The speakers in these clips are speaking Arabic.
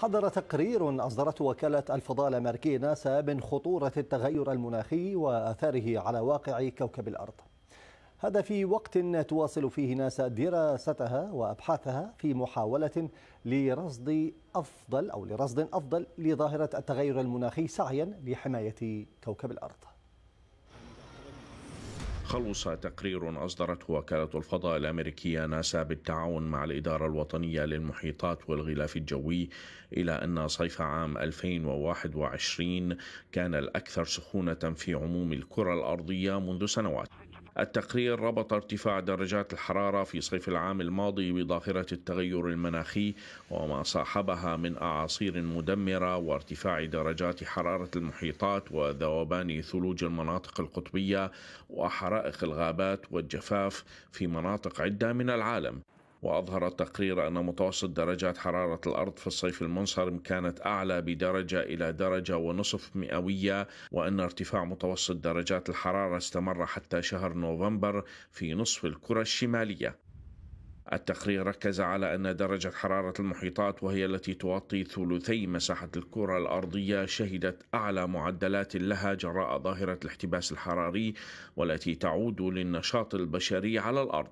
حضر تقرير أصدرته وكالة الفضاء الأمريكية ناسا من خطورة التغير المناخي وآثاره على واقع كوكب الأرض هذا في وقت تواصل فيه ناسا دراستها وأبحاثها في محاولة لرصد أفضل أو لرصد أفضل لظاهرة التغير المناخي سعيا لحماية كوكب الأرض خلص تقرير أصدرته وكالة الفضاء الأمريكية ناسا بالتعاون مع الإدارة الوطنية للمحيطات والغلاف الجوي إلى أن صيف عام 2021 كان الأكثر سخونة في عموم الكرة الأرضية منذ سنوات التقرير ربط ارتفاع درجات الحرارة في صيف العام الماضي بظاهرة التغير المناخي وما صاحبها من أعاصير مدمرة وارتفاع درجات حرارة المحيطات وذوبان ثلوج المناطق القطبية وحرائق الغابات والجفاف في مناطق عدة من العالم وأظهر التقرير أن متوسط درجات حرارة الأرض في الصيف المنصرم كانت أعلى بدرجة إلى درجة ونصف مئوية وأن ارتفاع متوسط درجات الحرارة استمر حتى شهر نوفمبر في نصف الكرة الشمالية التقرير ركز على أن درجة حرارة المحيطات وهي التي تغطي ثلثي مساحة الكرة الأرضية شهدت أعلى معدلات لها جراء ظاهرة الاحتباس الحراري والتي تعود للنشاط البشري على الأرض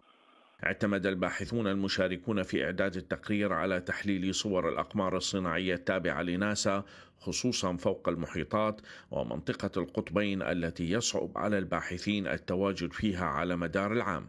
اعتمد الباحثون المشاركون في إعداد التقرير على تحليل صور الأقمار الصناعية التابعة لناسا خصوصا فوق المحيطات ومنطقة القطبين التي يصعب على الباحثين التواجد فيها على مدار العام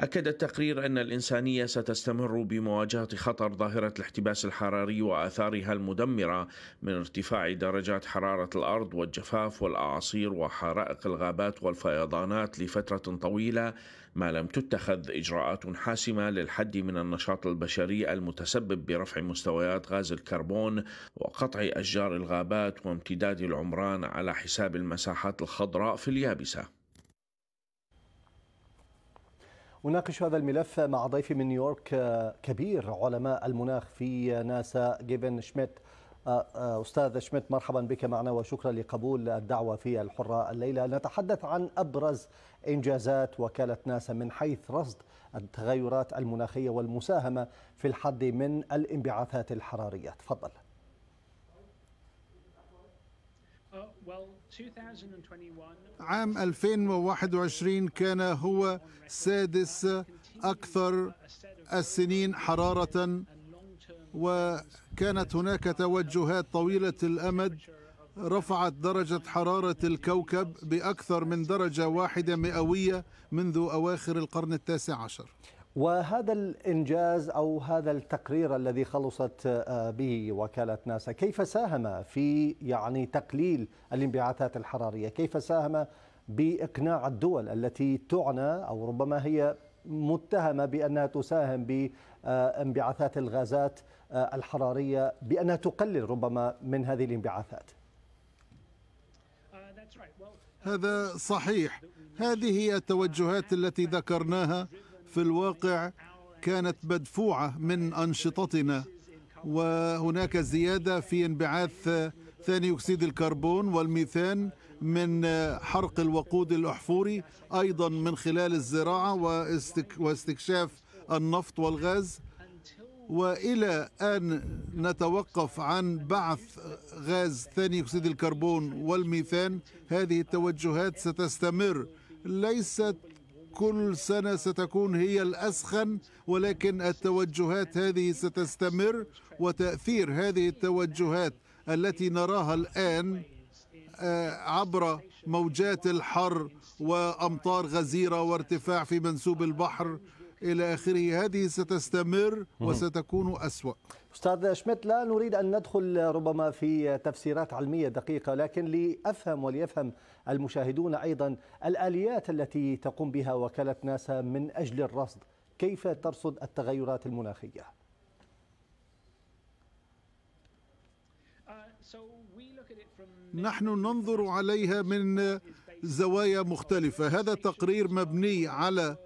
أكد التقرير أن الإنسانية ستستمر بمواجهة خطر ظاهرة الاحتباس الحراري وآثارها المدمرة من ارتفاع درجات حرارة الأرض والجفاف والأعاصير وحرائق الغابات والفيضانات لفترة طويلة ما لم تتخذ إجراءات حاسمة للحد من النشاط البشري المتسبب برفع مستويات غاز الكربون وقطع أشجار الغابات وامتداد العمران على حساب المساحات الخضراء في اليابسة أناقش هذا الملف مع ضيفي من نيويورك آه، كبير علماء المناخ في ناسا جيفن شميت آه، آه، أستاذ شميت مرحبا بك معنا وشكرا لقبول الدعوة في الحرة الليلة نتحدث عن أبرز إنجازات وكالة ناسا من حيث رصد التغيرات المناخية والمساهمة في الحد من الانبعاثات الحرارية تفضل عام 2021 كان هو سادس أكثر السنين حرارة وكانت هناك توجهات طويلة الأمد رفعت درجة حرارة الكوكب بأكثر من درجة واحدة مئوية منذ أواخر القرن التاسع عشر وهذا الإنجاز أو هذا التقرير الذي خلصت آه، به وكالة ناسا كيف ساهم في يعني تقليل الانبعاثات الحرارية كيف ساهم بإقناع الدول التي تعنى أو ربما هي متهمة بأنها تساهم بانبعاثات آه، الغازات آه، الحرارية بأنها تقلل ربما من هذه الانبعاثات هذا صحيح هذه هي التوجهات التي ذكرناها في الواقع كانت مدفوعة من أنشطتنا وهناك زيادة في انبعاث ثاني أكسيد الكربون والميثان من حرق الوقود الأحفوري أيضا من خلال الزراعة واستكشاف النفط والغاز والى ان نتوقف عن بعث غاز ثاني اكسيد الكربون والميثان هذه التوجهات ستستمر ليست كل سنة ستكون هي الأسخن ولكن التوجهات هذه ستستمر وتأثير هذه التوجهات التي نراها الآن آه، عبر موجات الحر وأمطار غزيرة وارتفاع في منسوب البحر إلى آخره هذه ستستمر وستكون أسوأ أستاذ شميت لا نريد أن ندخل ربما في تفسيرات علمية دقيقة لكن لأفهم وليفهم المشاهدون أيضا الآليات التي تقوم بها وكالة ناسا من أجل الرصد كيف ترصد التغيرات المناخية؟ نحن ننظر عليها من زوايا مختلفة هذا التقرير مبني على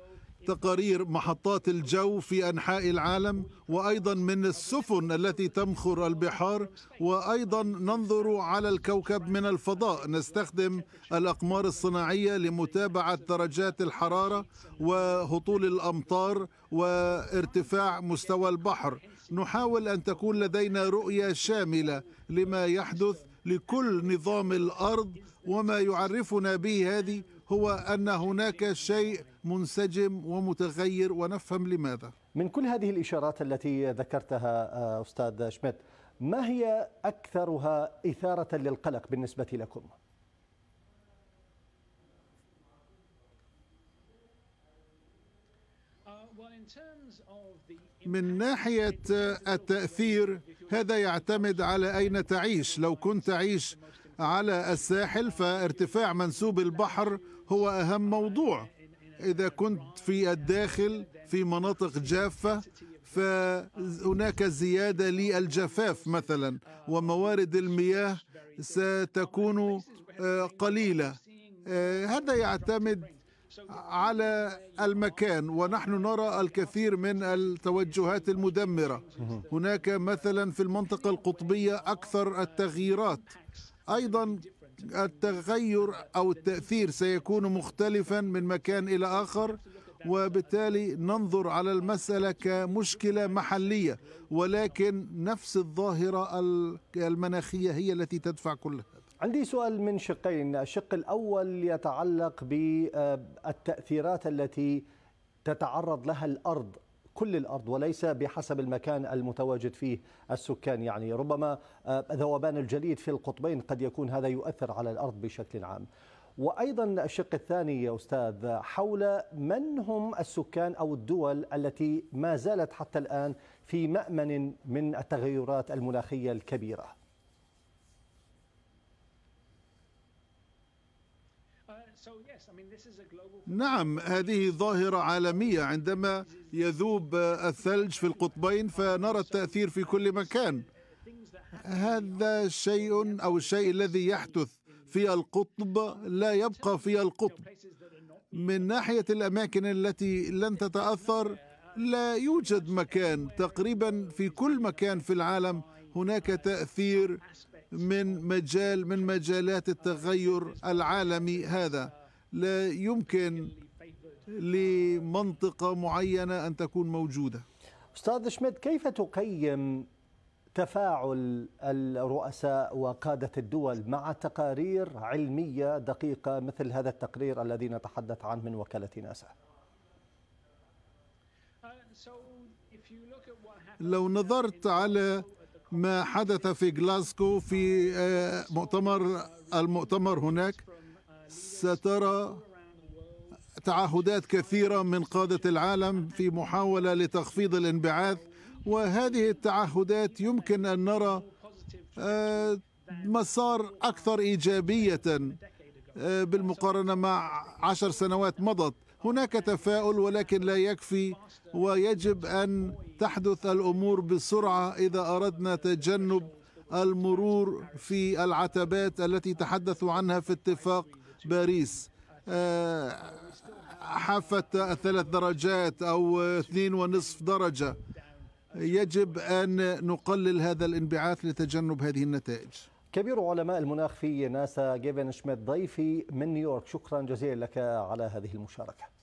تقارير محطات الجو في انحاء العالم وايضا من السفن التي تمخر البحار وايضا ننظر على الكوكب من الفضاء نستخدم الاقمار الصناعيه لمتابعه درجات الحراره وهطول الامطار وارتفاع مستوى البحر نحاول ان تكون لدينا رؤيه شامله لما يحدث لكل نظام الارض وما يعرفنا به هذه هو أن هناك شيء منسجم ومتغير ونفهم لماذا من كل هذه الإشارات التي ذكرتها آه، أستاذ شميت ما هي أكثرها إثارة للقلق بالنسبة لكم؟ من ناحية التأثير هذا يعتمد على أين تعيش لو كنت تعيش على الساحل فارتفاع منسوب البحر هو أهم موضوع إذا كنت في الداخل في مناطق جافة فهناك زيادة للجفاف مثلا وموارد المياه ستكون آه، قليلة آه، هذا يعتمد على المكان ونحن نرى الكثير من التوجهات المدمرة هناك مثلا في المنطقة القطبية أكثر التغييرات ايضا التغير او التاثير سيكون مختلفا من مكان الى اخر وبالتالي ننظر على المساله كمشكله محليه ولكن نفس الظاهره المناخيه هي التي تدفع كل هذا عندي سؤال من شقين الشق الاول يتعلق بالتاثيرات التي تتعرض لها الارض كل الأرض وليس بحسب المكان المتواجد فيه السكان يعني ربما آه، ذوبان الجليد في القطبين قد يكون هذا يؤثر على الأرض بشكل عام وأيضا الشق الثاني يا أستاذ حول من هم السكان أو الدول التي ما زالت حتى الآن في مأمن من التغيرات المناخية الكبيرة نعم هذه ظاهرة عالمية عندما يذوب الثلج في القطبين فنرى التأثير في كل مكان هذا شيء أو الشيء الذي يحدث في القطب لا يبقى في القطب من ناحية الأماكن التي لن تتأثر uh, لا يوجد مكان تقريبا في كل مكان في العالم هناك uh, تأثير من مجال من مجالات التغير العالمي هذا لا يمكن لمنطقة معينة أن تكون موجودة أستاذ شميد كيف تقيم تفاعل الرؤساء وقادة الدول مع تقارير علمية دقيقة مثل هذا التقرير الذي نتحدث عنه من وكالة ناسا لو نظرت على ما حدث في جلاسكو في آه، مؤتمر المؤتمر هناك سترى تعهدات كثيرة من قادة العالم في محاولة لتخفيض الانبعاث وهذه التعهدات يمكن أن نرى آه، مسار أكثر إيجابية آه، بالمقارنة مع عشر سنوات مضت هناك تفاؤل ولكن لا يكفي ويجب ان تحدث الامور بسرعه اذا اردنا تجنب المرور في العتبات التي تحدثوا عنها في اتفاق باريس آه، حافة ثلاث درجات أو اثنين ونصف درجة يجب أن نقلل هذا الانبعاث لتجنب هذه النتائج كبير علماء المناخ في ناسا جيفن شميت ضيفي من نيويورك شكرا جزيلا لك على هذه المشاركه